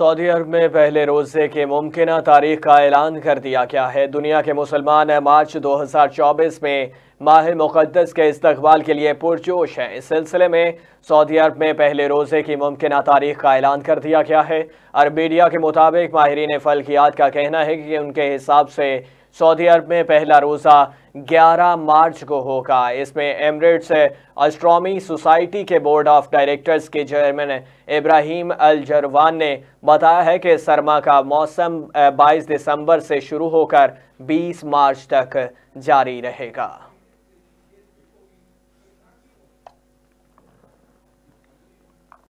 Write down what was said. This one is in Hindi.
सऊदी अरब में पहले रोजे के मुमकिन तारीख का ऐलान कर दिया गया है दुनिया के मुसलमान मार्च 2024 में माह मुकदस के इस्तबाल के लिए पुरजोश है इस सिलसिले में सऊदी अरब में पहले रोजे की मुमकिन तारीख का ऐलान कर दिया गया है अरब मीडिया के मुताबिक माहरीन फलकियात का कहना है कि उनके हिसाब से सऊदी अरब में पहला रोज़ा 11 मार्च को होगा इसमें एमरेट्स अस्ट्रॉमी सोसाइटी के बोर्ड ऑफ डायरेक्टर्स के चेयरमैन इब्राहिम अल जरवान ने बताया है कि सरमा का मौसम 22 दिसंबर से शुरू होकर 20 मार्च तक जारी रहेगा